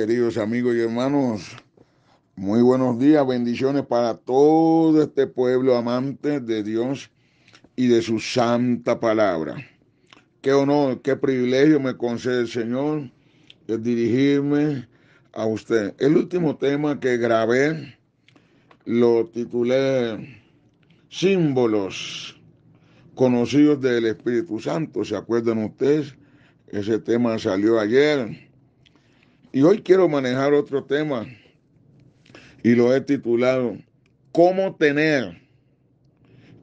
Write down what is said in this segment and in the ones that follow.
queridos amigos y hermanos. Muy buenos días, bendiciones para todo este pueblo amante de Dios y de su santa palabra. Qué honor, qué privilegio me concede el Señor de dirigirme a usted. El último tema que grabé lo titulé Símbolos conocidos del Espíritu Santo. ¿Se acuerdan ustedes? Ese tema salió ayer y hoy quiero manejar otro tema y lo he titulado ¿Cómo tener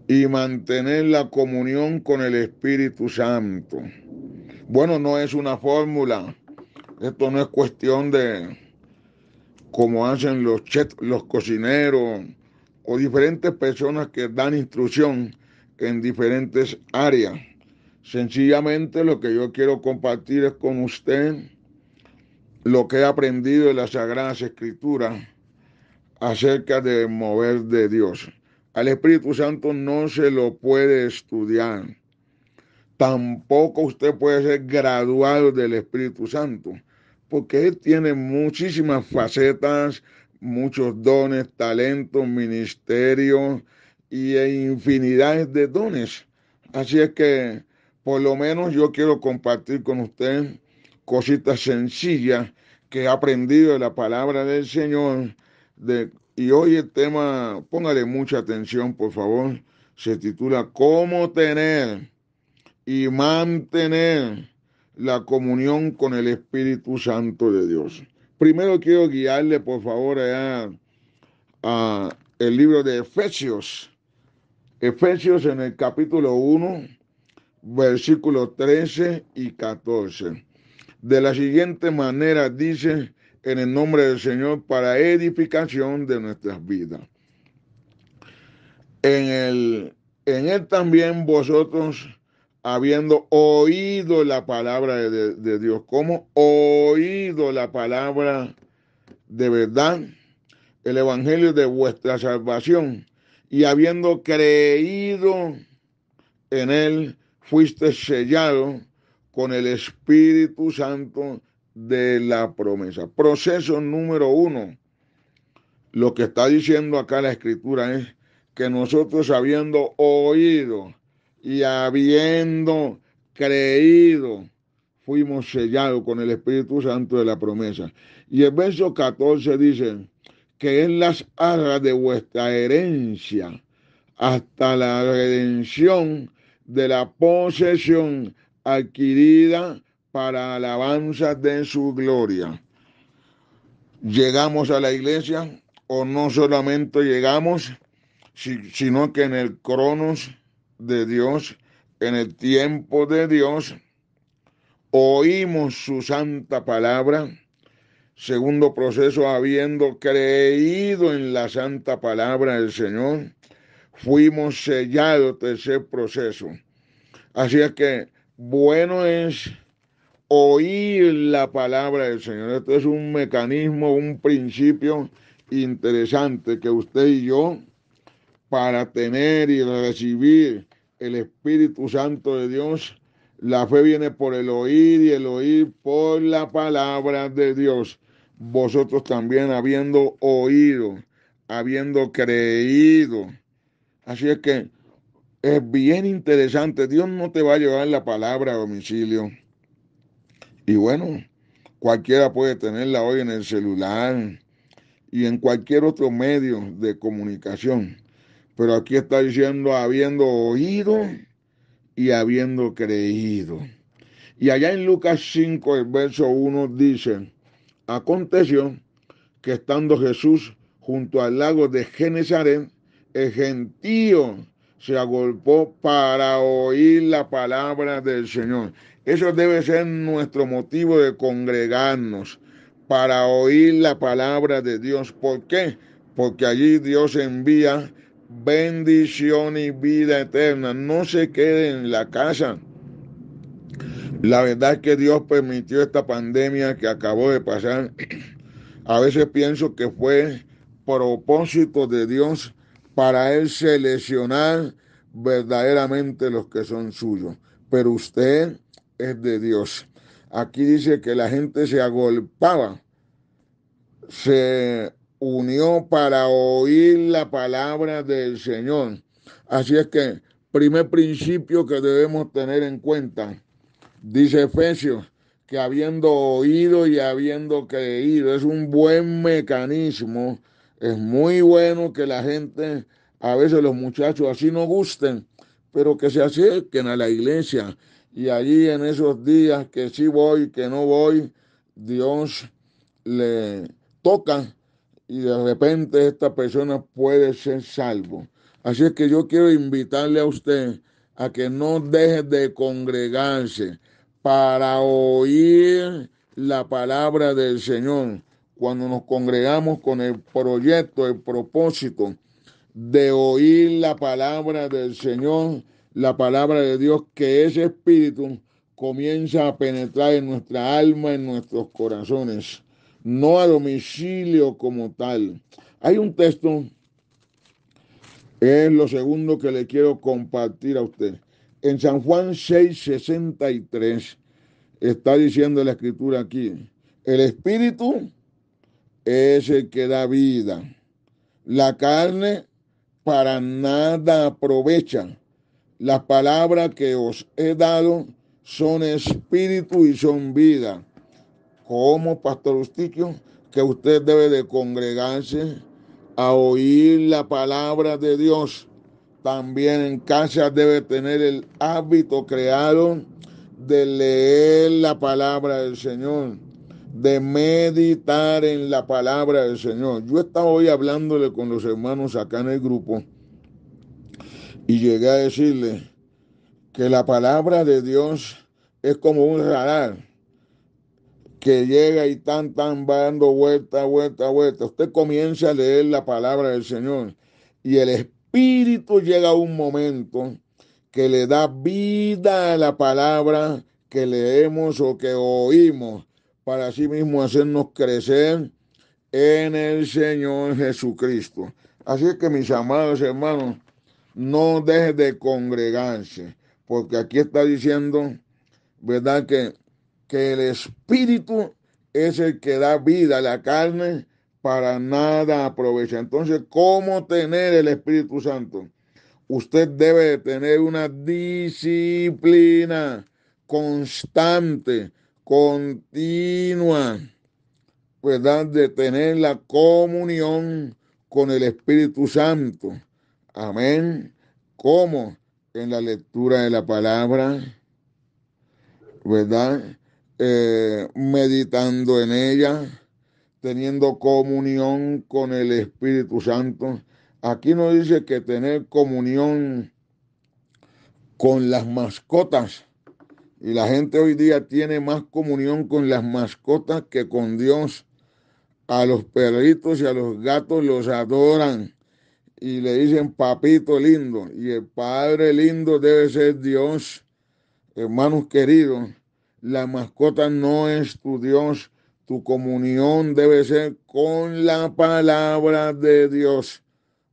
y mantener la comunión con el Espíritu Santo? Bueno, no es una fórmula. Esto no es cuestión de cómo hacen los los cocineros o diferentes personas que dan instrucción en diferentes áreas. Sencillamente lo que yo quiero compartir es con usted lo que he aprendido de las Sagradas Escrituras acerca de mover de Dios. Al Espíritu Santo no se lo puede estudiar. Tampoco usted puede ser graduado del Espíritu Santo, porque Él tiene muchísimas facetas, muchos dones, talentos, ministerios y e infinidades de dones. Así es que por lo menos yo quiero compartir con usted cositas sencillas que he aprendido de la palabra del Señor. De, y hoy el tema, póngale mucha atención por favor, se titula ¿Cómo tener y mantener la comunión con el Espíritu Santo de Dios? Primero quiero guiarle por favor allá a el libro de Efesios. Efesios en el capítulo 1, versículos 13 y 14. De la siguiente manera dice en el nombre del Señor para edificación de nuestras vidas. En, el, en él también vosotros, habiendo oído la palabra de, de Dios, como oído la palabra de verdad, el evangelio de vuestra salvación, y habiendo creído en él, fuiste sellado con el Espíritu Santo de la promesa. Proceso número uno. Lo que está diciendo acá la escritura es que nosotros habiendo oído y habiendo creído, fuimos sellados con el Espíritu Santo de la promesa. Y el verso 14 dice que en las arras de vuestra herencia hasta la redención de la posesión adquirida para alabanza de su gloria. Llegamos a la iglesia o no solamente llegamos, sino que en el cronos de Dios, en el tiempo de Dios, oímos su santa palabra. Segundo proceso, habiendo creído en la santa palabra del Señor, fuimos sellados. Tercer proceso. Así es que bueno es oír la palabra del Señor. Esto es un mecanismo, un principio interesante que usted y yo, para tener y recibir el Espíritu Santo de Dios, la fe viene por el oír y el oír por la palabra de Dios. Vosotros también habiendo oído, habiendo creído. Así es que es bien interesante. Dios no te va a llevar la palabra a domicilio. Y bueno, cualquiera puede tenerla hoy en el celular y en cualquier otro medio de comunicación. Pero aquí está diciendo habiendo oído y habiendo creído. Y allá en Lucas 5, el verso 1 dice, aconteció que estando Jesús junto al lago de Genezaret, el gentío se agolpó para oír la palabra del Señor. Eso debe ser nuestro motivo de congregarnos, para oír la palabra de Dios. ¿Por qué? Porque allí Dios envía bendición y vida eterna. No se quede en la casa. La verdad es que Dios permitió esta pandemia que acabó de pasar. A veces pienso que fue propósito de Dios para él seleccionar verdaderamente los que son suyos. Pero usted es de Dios. Aquí dice que la gente se agolpaba, se unió para oír la palabra del Señor. Así es que, primer principio que debemos tener en cuenta, dice Efesios, que habiendo oído y habiendo creído, es un buen mecanismo es muy bueno que la gente, a veces los muchachos así no gusten, pero que se acerquen a la iglesia. Y allí en esos días que sí voy, que no voy, Dios le toca y de repente esta persona puede ser salvo. Así es que yo quiero invitarle a usted a que no deje de congregarse para oír la palabra del Señor cuando nos congregamos con el proyecto, el propósito de oír la palabra del Señor, la palabra de Dios, que ese espíritu comienza a penetrar en nuestra alma, en nuestros corazones, no a domicilio como tal. Hay un texto, es lo segundo que le quiero compartir a usted. En San Juan 6, 63, está diciendo la escritura aquí, el espíritu es el que da vida. La carne para nada aprovecha. Las palabras que os he dado son espíritu y son vida. Como pastor Usticio... que usted debe de congregarse a oír la palabra de Dios. También en casa debe tener el hábito creado de leer la palabra del Señor de meditar en la palabra del Señor. Yo estaba hoy hablándole con los hermanos acá en el grupo y llegué a decirle que la palabra de Dios es como un radar que llega y tan, tan, va dando vuelta, vuelta, vuelta. Usted comienza a leer la palabra del Señor y el Espíritu llega a un momento que le da vida a la palabra que leemos o que oímos para sí mismo hacernos crecer en el Señor Jesucristo. Así que mis amados hermanos, no deje de congregarse, porque aquí está diciendo, ¿verdad? Que, que el Espíritu es el que da vida a la carne, para nada aprovecha. Entonces, ¿cómo tener el Espíritu Santo? Usted debe tener una disciplina constante continua, ¿verdad? Pues, de tener la comunión con el Espíritu Santo. Amén. Como en la lectura de la palabra, ¿verdad? Eh, meditando en ella, teniendo comunión con el Espíritu Santo. Aquí nos dice que tener comunión con las mascotas y la gente hoy día tiene más comunión con las mascotas que con Dios. A los perritos y a los gatos los adoran y le dicen papito lindo. Y el padre lindo debe ser Dios. Hermanos queridos, la mascota no es tu Dios. Tu comunión debe ser con la palabra de Dios.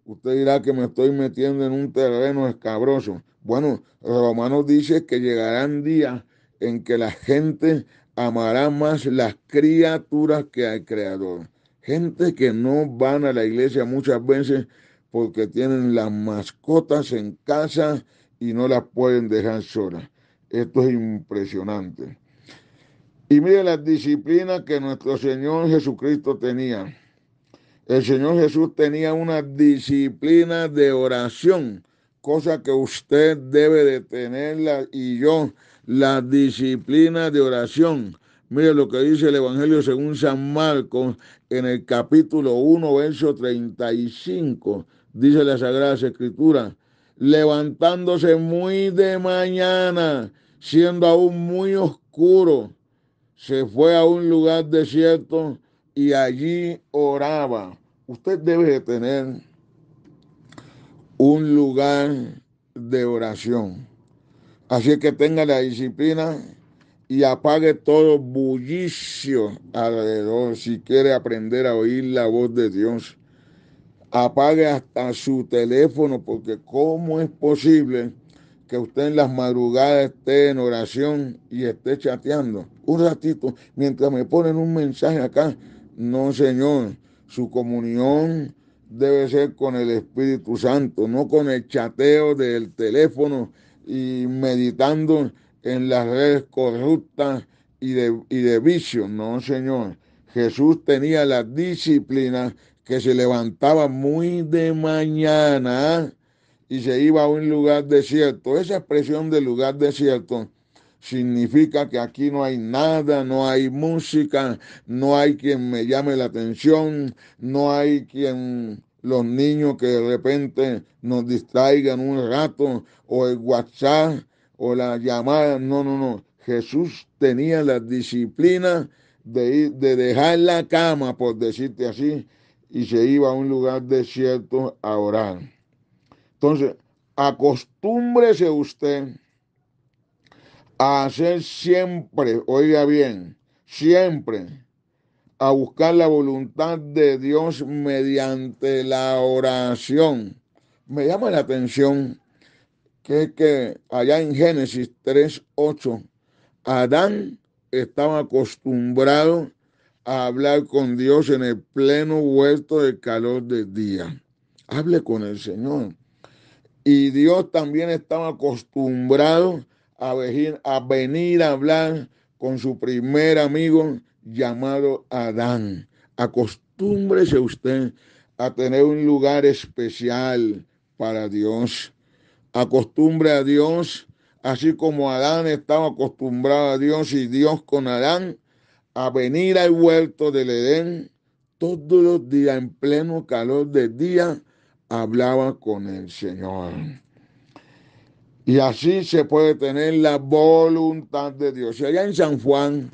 Usted dirá que me estoy metiendo en un terreno escabroso. Bueno, Romanos dice que llegarán días en que la gente amará más las criaturas que al Creador. Gente que no van a la iglesia muchas veces porque tienen las mascotas en casa y no las pueden dejar solas. Esto es impresionante. Y mire las disciplinas que nuestro Señor Jesucristo tenía. El Señor Jesús tenía una disciplina de oración cosa que usted debe de tenerla y yo, la disciplina de oración. Mire lo que dice el Evangelio según San Marcos en el capítulo 1, verso 35. Dice la Sagrada Escritura, levantándose muy de mañana, siendo aún muy oscuro, se fue a un lugar desierto y allí oraba. Usted debe de tener un lugar de oración. Así que tenga la disciplina y apague todo bullicio alrededor si quiere aprender a oír la voz de Dios. Apague hasta su teléfono porque ¿cómo es posible que usted en las madrugadas esté en oración y esté chateando? Un ratito, mientras me ponen un mensaje acá. No, Señor, su comunión debe ser con el Espíritu Santo, no con el chateo del teléfono y meditando en las redes corruptas y de, y de vicio. No, Señor. Jesús tenía la disciplina que se levantaba muy de mañana y se iba a un lugar desierto. Esa expresión de lugar desierto significa que aquí no hay nada, no hay música, no hay quien me llame la atención, no hay quien los niños que de repente nos distraigan un rato, o el WhatsApp, o la llamada. No, no, no. Jesús tenía la disciplina de, ir, de dejar la cama, por decirte así, y se iba a un lugar desierto a orar. Entonces, acostúmbrese usted a hacer siempre, oiga bien, siempre, a buscar la voluntad de Dios mediante la oración. Me llama la atención que, que allá en Génesis 3.8, Adán estaba acostumbrado a hablar con Dios en el pleno huerto del calor del día. Hable con el Señor. Y Dios también estaba acostumbrado a venir, a venir a hablar con su primer amigo llamado Adán. Acostúmbrese usted a tener un lugar especial para Dios. Acostumbre a Dios, así como Adán estaba acostumbrado a Dios y Dios con Adán, a venir al huerto del Edén todos los días en pleno calor del día, hablaba con el Señor. Y así se puede tener la voluntad de Dios. Y allá en San Juan,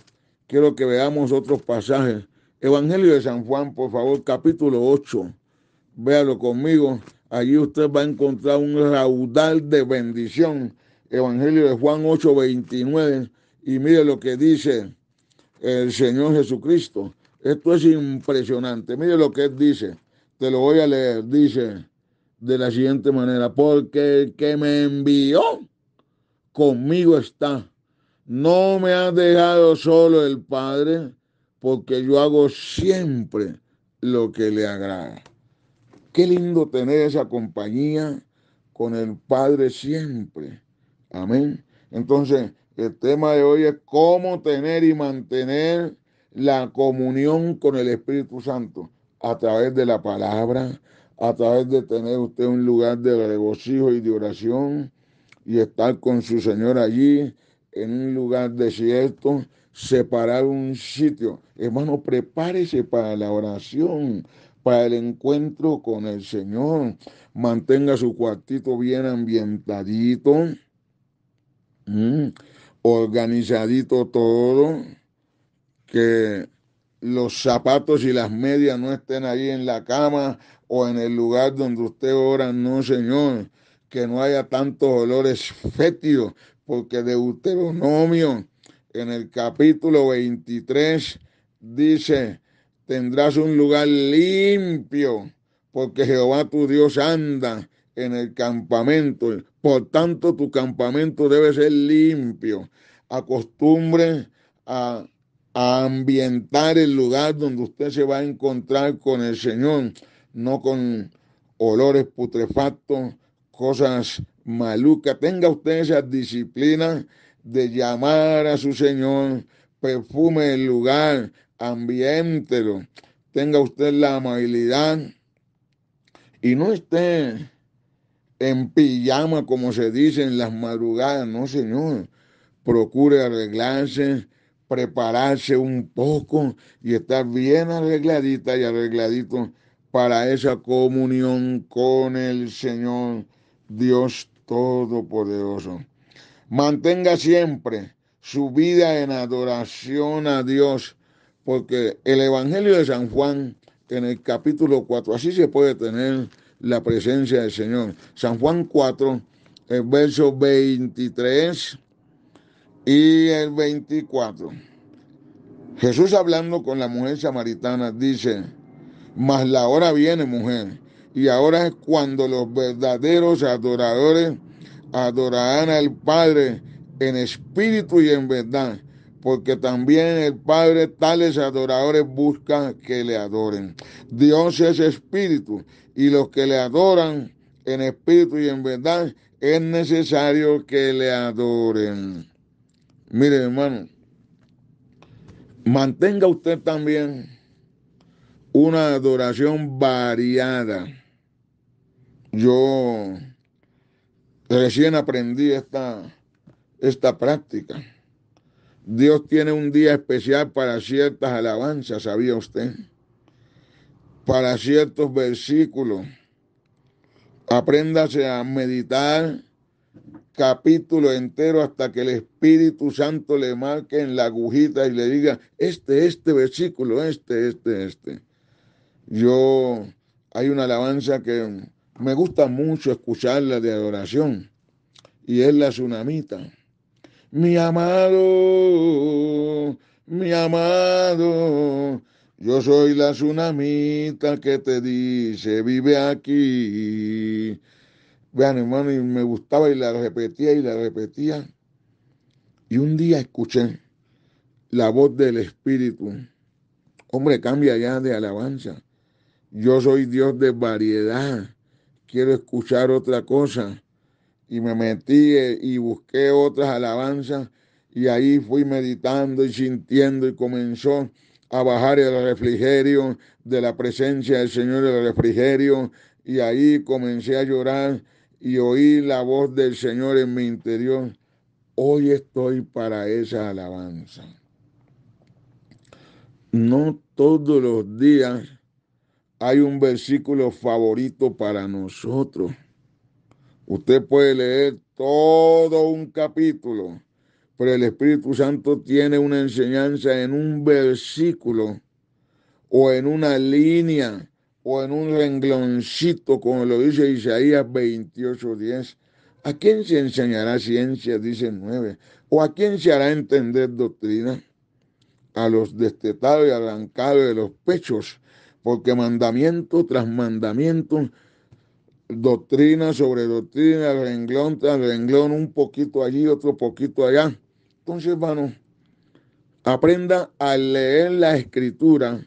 quiero que veamos otros pasajes. Evangelio de San Juan, por favor, capítulo 8. Véalo conmigo. Allí usted va a encontrar un raudal de bendición. Evangelio de Juan 8, 29. Y mire lo que dice el Señor Jesucristo. Esto es impresionante. Mire lo que dice. Te lo voy a leer. Dice, de la siguiente manera, porque el que me envió conmigo está. No me ha dejado solo el Padre, porque yo hago siempre lo que le agrada. Qué lindo tener esa compañía con el Padre siempre. Amén. Entonces, el tema de hoy es cómo tener y mantener la comunión con el Espíritu Santo a través de la palabra, a través de tener usted un lugar de regocijo y de oración y estar con su Señor allí en un lugar desierto, separar un sitio. Hermano, prepárese para la oración, para el encuentro con el Señor. Mantenga su cuartito bien ambientadito, mm, organizadito todo, que los zapatos y las medias no estén ahí en la cama o en el lugar donde usted ora, no, Señor, que no haya tantos olores fétidos, porque Deuteronomio en el capítulo 23 dice, tendrás un lugar limpio, porque Jehová tu Dios anda en el campamento, por tanto tu campamento debe ser limpio. Acostumbre a a ambientar el lugar donde usted se va a encontrar con el Señor, no con olores putrefactos, cosas malucas. Tenga usted esa disciplina de llamar a su Señor, perfume el lugar, ambiéntelo. Tenga usted la amabilidad y no esté en pijama, como se dice en las madrugadas. No, Señor. Procure arreglarse, prepararse un poco y estar bien arregladita y arregladito para esa comunión con el Señor Dios Todopoderoso. Mantenga siempre su vida en adoración a Dios, porque el Evangelio de San Juan en el capítulo 4, así se puede tener la presencia del Señor. San Juan 4, el verso 23 y el 24. Jesús hablando con la mujer samaritana dice, mas la hora viene mujer, y ahora es cuando los verdaderos adoradores adorarán al Padre en espíritu y en verdad, porque también el Padre tales adoradores busca que le adoren. Dios es espíritu, y los que le adoran en espíritu y en verdad, es necesario que le adoren. Mire, hermano, mantenga usted también una adoración variada. Yo recién aprendí esta, esta práctica. Dios tiene un día especial para ciertas alabanzas, ¿sabía usted? Para ciertos versículos. Apréndase a meditar capítulo entero hasta que el Espíritu Santo le marque en la agujita y le diga, este, este versículo, este, este, este. Yo, hay una alabanza que me gusta mucho escucharla de adoración y es la tsunamita. Mi amado, mi amado, yo soy la tsunamita que te dice, vive aquí Vean, hermano, y me gustaba y la repetía y la repetía. Y un día escuché la voz del Espíritu. Hombre, cambia ya de alabanza. Yo soy Dios de variedad. Quiero escuchar otra cosa. Y me metí eh, y busqué otras alabanzas. Y ahí fui meditando y sintiendo y comenzó a bajar el refrigerio de la presencia del Señor, el refrigerio. Y ahí comencé a llorar y oí la voz del Señor en mi interior, hoy estoy para esa alabanza. No todos los días hay un versículo favorito para nosotros. Usted puede leer todo un capítulo, pero el Espíritu Santo tiene una enseñanza en un versículo o en una línea o en un rengloncito, como lo dice Isaías 28:10. ¿A quién se enseñará ciencia? Dice 9. ¿O a quién se hará entender doctrina? A los destetados y arrancados de los pechos, porque mandamiento tras mandamiento, doctrina sobre doctrina, renglón tras renglón, un poquito allí, otro poquito allá. Entonces, hermano, aprenda a leer la escritura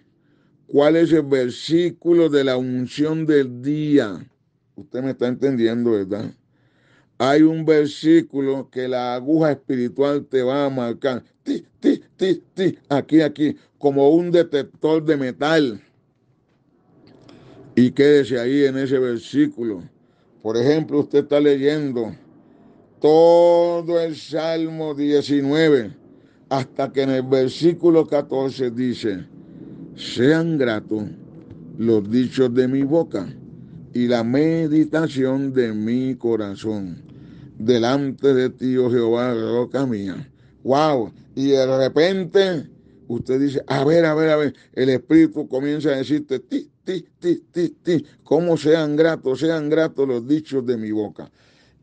cuál es el versículo de la unción del día. Usted me está entendiendo, ¿verdad? Hay un versículo que la aguja espiritual te va a marcar. Ti, ti, ti, ti, aquí, aquí, como un detector de metal. Y quédese ahí en ese versículo. Por ejemplo, usted está leyendo todo el Salmo 19 hasta que en el versículo 14 dice, sean gratos los dichos de mi boca y la meditación de mi corazón. Delante de ti, oh Jehová, roca mía. ¡Wow! Y de repente usted dice, a ver, a ver, a ver, el Espíritu comienza a decirte, ti, ti, ti, ti, ti, cómo sean gratos, sean gratos los dichos de mi boca.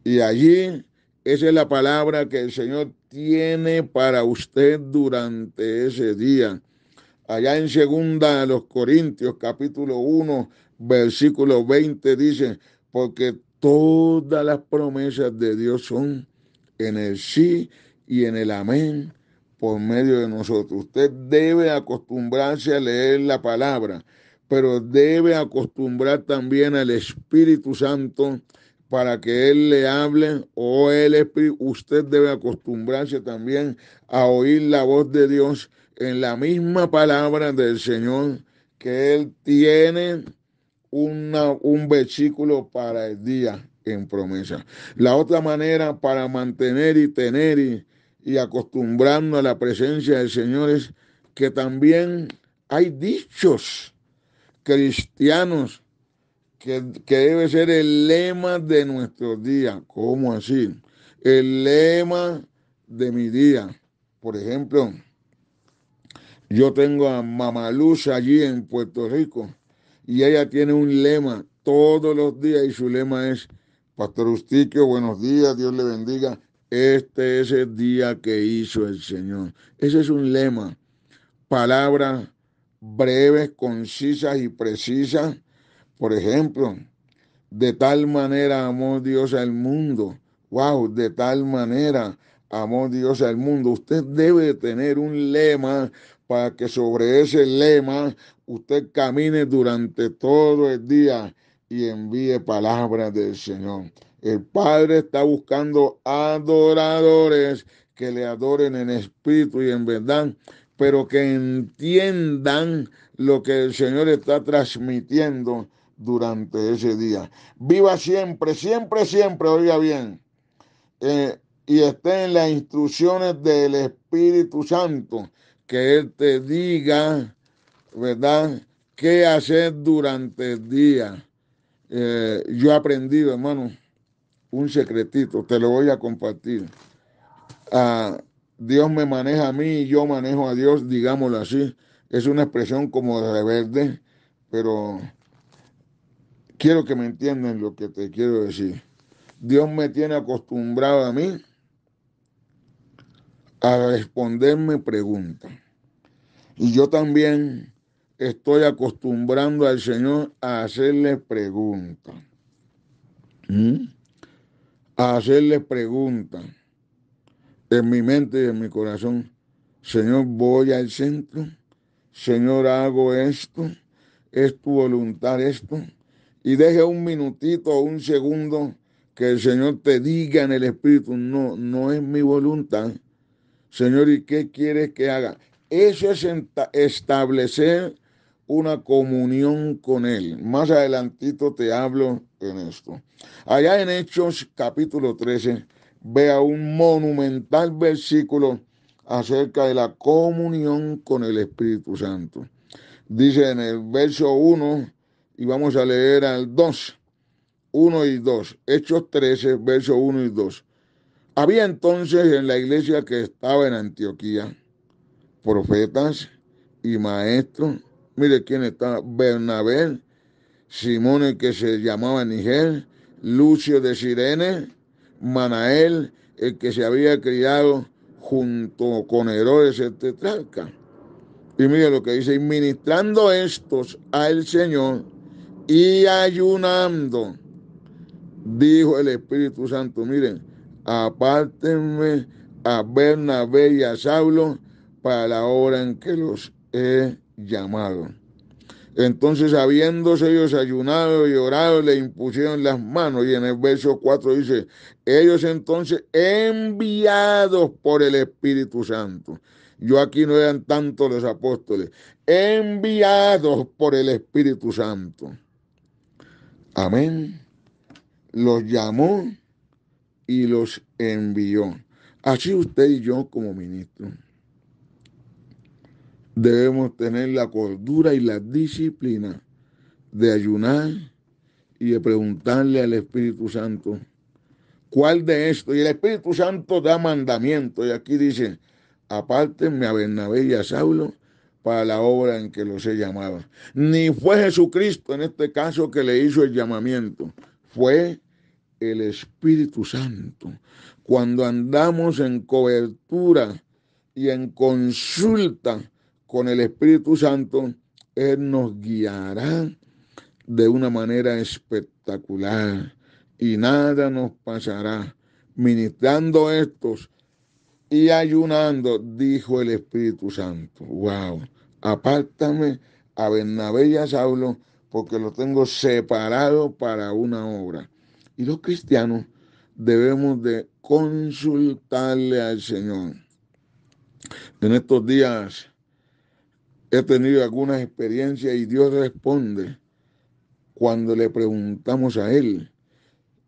Y allí, esa es la palabra que el Señor tiene para usted durante ese día. Allá en segunda a los Corintios capítulo 1 versículo 20 dice, porque todas las promesas de Dios son en el sí y en el amén por medio de nosotros. Usted debe acostumbrarse a leer la palabra, pero debe acostumbrar también al Espíritu Santo para que Él le hable o el Espíritu. Usted debe acostumbrarse también a oír la voz de Dios en la misma palabra del Señor que Él tiene un versículo para el día en promesa. La otra manera para mantener y tener y, y acostumbrarnos a la presencia del Señor es que también hay dichos cristianos que, que, debe ser el lema de nuestro día. ¿Cómo así? El lema de mi día. Por ejemplo, yo tengo a Mamaluz allí en Puerto Rico y ella tiene un lema todos los días y su lema es, Pastor Ustiquio, buenos días, Dios le bendiga. Este es el día que hizo el Señor. Ese es un lema. Palabras breves, concisas y precisas. Por ejemplo, de tal manera amó Dios al mundo. Wow, de tal manera amó Dios al mundo. Usted debe tener un lema para que sobre ese lema usted camine durante todo el día y envíe palabras del Señor. El Padre está buscando adoradores que le adoren en espíritu y en verdad, pero que entiendan lo que el Señor está transmitiendo durante ese día. Viva siempre, siempre, siempre, oiga bien, eh, y esté en las instrucciones del Espíritu Santo que Él te diga, ¿verdad?, qué hacer durante el día. Eh, yo he aprendido, hermano, un secretito, te lo voy a compartir. Ah, Dios me maneja a mí y yo manejo a Dios, digámoslo así. Es una expresión como de rebelde, pero quiero que me entiendan lo que te quiero decir. Dios me tiene acostumbrado a mí a responderme preguntas. Y yo también estoy acostumbrando al Señor a hacerle preguntas. ¿Mm? A hacerle preguntas en mi mente y en mi corazón. Señor, voy al centro. Señor, hago esto. Es tu voluntad esto. Y deje un minutito o un segundo que el Señor te diga en el Espíritu, no, no es mi voluntad. Señor, ¿y qué quieres que haga? Eso es establecer una comunión con Él. Más adelantito te hablo en esto. Allá en Hechos capítulo 13 vea un monumental versículo acerca de la comunión con el Espíritu Santo. Dice en el verso 1 y vamos a leer al 2, 1 y 2, Hechos 13, verso 1 y 2. Había entonces en la iglesia que estaba en Antioquía profetas y maestros. Mire quién está Bernabé, Simón el que se llamaba Nigel Lucio de Sirene, Manael, el que se había criado junto con Herodes el tetrarca. Y mire lo que dice, ministrando estos al Señor y ayunando, dijo el Espíritu Santo, miren, apártenme a Bernabé y a Saulo para la hora en que los he llamado. Entonces, habiéndose ellos ayunado y orado, le impusieron las manos. Y en el verso 4 dice, ellos entonces enviados por el Espíritu Santo. Yo aquí no eran tanto los apóstoles, enviados por el Espíritu Santo. Amén. Los llamó y los envió. Así usted y yo como ministro debemos tener la cordura y la disciplina de ayunar y de preguntarle al Espíritu Santo, ¿cuál de esto? Y el Espíritu Santo da mandamiento. Y aquí dice, apártenme a Bernabé y a Saulo para la obra en que los he llamado. Ni fue Jesucristo en este caso que le hizo el llamamiento, fue el Espíritu Santo. Cuando andamos en cobertura y en consulta con el Espíritu Santo, Él nos guiará de una manera espectacular y nada nos pasará. Ministrando estos y ayunando, dijo el Espíritu Santo. Wow, apártame a Bernabé y a Saulo porque lo tengo separado para una obra. Y los cristianos debemos de consultarle al Señor. En estos días He tenido algunas experiencias y Dios responde cuando le preguntamos a Él.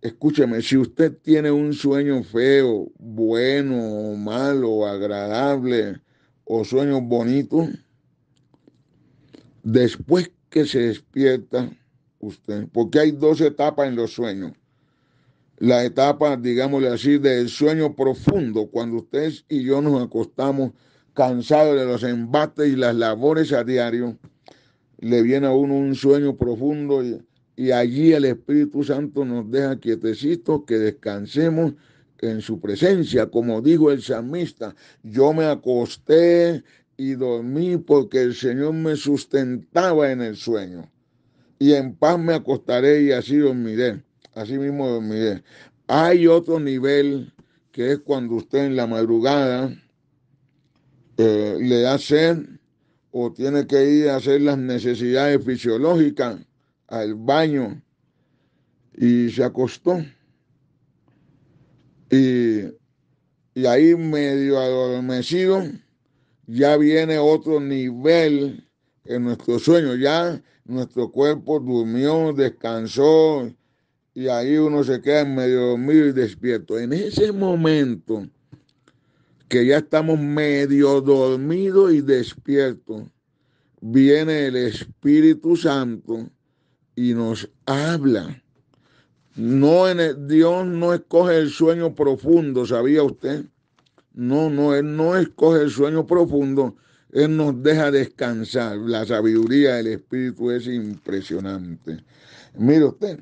Escúchame, si usted tiene un sueño feo, bueno, malo, agradable o sueño bonito. después que se despierta usted, porque hay dos etapas en los sueños. La etapa, digámosle así, del sueño profundo, cuando usted y yo nos acostamos cansado de los embates y las labores a diario, le viene a uno un sueño profundo y, allí el Espíritu Santo nos deja quietecitos, que descansemos en su presencia, como dijo el salmista, yo me acosté y dormí porque el Señor me sustentaba en el sueño. Y en paz me acostaré y así dormiré, así mismo dormiré. Hay otro nivel que es cuando usted en la madrugada le da sed o tiene que ir a hacer las necesidades fisiológicas al baño y se acostó. Y, y ahí medio adormecido ya viene otro nivel en nuestro sueño, ya nuestro cuerpo durmió, descansó y ahí uno se queda medio dormido y despierto. En ese momento que ya estamos medio dormidos y despiertos, viene el Espíritu Santo y nos habla. No en Dios no escoge el sueño profundo, ¿sabía usted? No, no, Él no escoge el sueño profundo, Él nos deja descansar. La sabiduría del Espíritu es impresionante. Mire usted,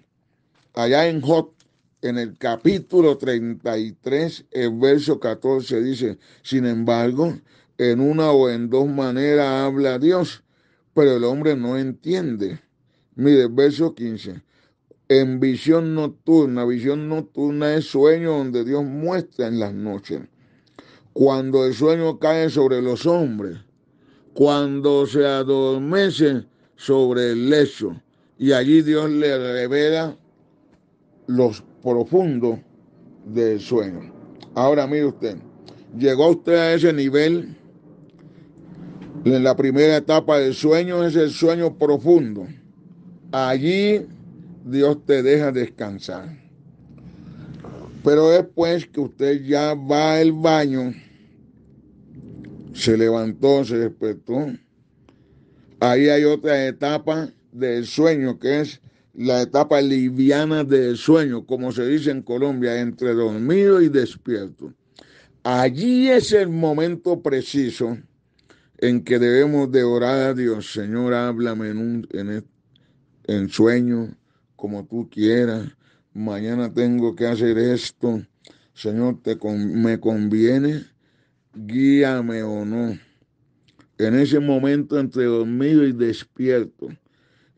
allá en Jot en el capítulo 33, el verso 14 dice, sin embargo, en una o en dos maneras habla Dios, pero el hombre no entiende. Mire, verso 15, en visión nocturna, visión nocturna es sueño donde Dios muestra en las noches. Cuando el sueño cae sobre los hombres, cuando se adormecen sobre el lecho, y allí Dios le revela los profundo del sueño. Ahora mire usted, llegó usted a ese nivel en la primera etapa del sueño, es el sueño profundo. Allí Dios te deja descansar. Pero después que usted ya va al baño, se levantó, se despertó. Ahí hay otra etapa del sueño que es la etapa liviana del sueño, como se dice en Colombia, entre dormido y despierto. Allí es el momento preciso en que debemos de orar a Dios. Señor, háblame en, e, sueño, como tú quieras. Mañana tengo que hacer esto. Señor, te, me conviene, guíame o no. En ese momento entre dormido y despierto.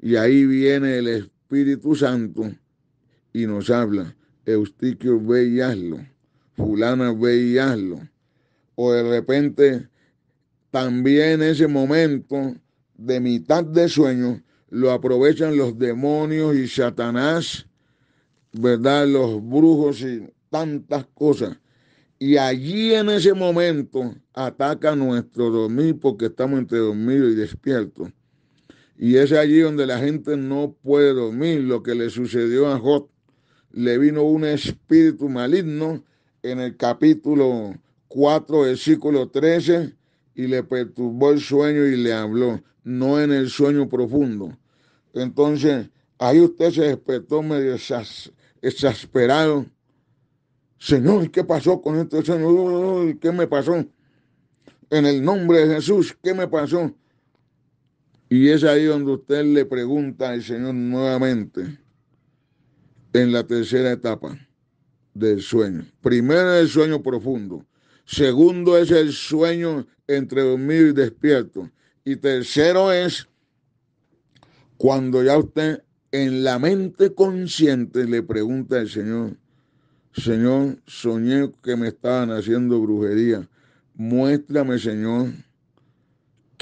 Y ahí viene el Espíritu Santo y nos habla, Eustiquio, ve y fulana, ve O de repente, también en ese momento de mitad de sueño, lo aprovechan los demonios y Satanás, ¿verdad? Los brujos y tantas cosas. Y allí en ese momento ataca nuestro dormir porque estamos entre dormido y despierto. Y es allí donde la gente no puede dormir. Lo que le sucedió a Jot, le vino un espíritu maligno en el capítulo 4, versículo 13, y le perturbó el sueño y le habló, no en el sueño profundo. Entonces, ahí usted se despertó medio exasperado. Señor, ¿qué pasó con este Señor, ¿Qué me pasó? En el nombre de Jesús, ¿qué me pasó? Y es ahí donde usted le pregunta al Señor nuevamente en la tercera etapa del sueño. Primero es el sueño profundo. Segundo es el sueño entre dormir y despierto. Y tercero es cuando ya usted en la mente consciente le pregunta al Señor, Señor, soñé que me estaban haciendo brujería. Muéstrame, Señor,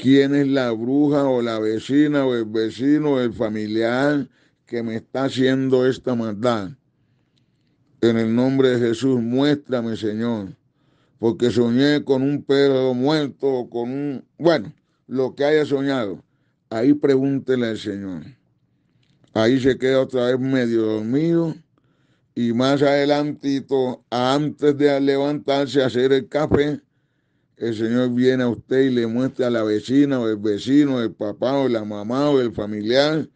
quién es la bruja o la vecina o el vecino o el familiar que me está haciendo esta maldad. En el nombre de Jesús, muéstrame, Señor, porque soñé con un perro muerto, o con un, bueno, lo que haya soñado. Ahí pregúntele al Señor. Ahí se queda otra vez medio dormido y más adelantito, antes de levantarse a hacer el café, el Señor viene a usted y le muestra a la vecina o el vecino, el papá o la mamá o el familiar,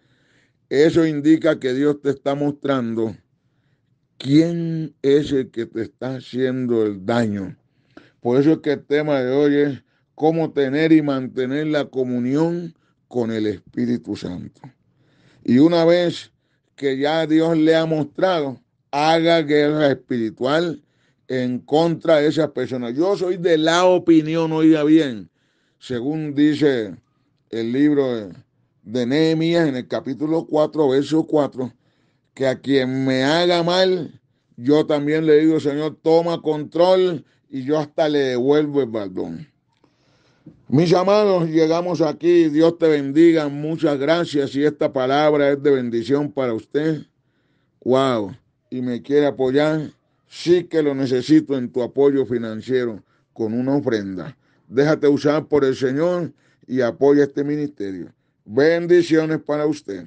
eso indica que Dios te está mostrando quién es el que te está haciendo el daño. Por eso es que el tema de hoy es cómo tener y mantener la comunión con el Espíritu Santo. Y una vez que ya Dios le ha mostrado, haga guerra espiritual en contra de esas personas. Yo soy de la opinión, oiga bien, según dice el libro de, Nehemías en el capítulo 4, verso 4, que a quien me haga mal, yo también le digo, Señor, toma control y yo hasta le devuelvo el balón Mis amados, llegamos aquí, Dios te bendiga, muchas gracias y esta palabra es de bendición para usted. Wow, y me quiere apoyar Sí que lo necesito en tu apoyo financiero con una ofrenda. Déjate usar por el Señor y apoya este ministerio. Bendiciones para usted.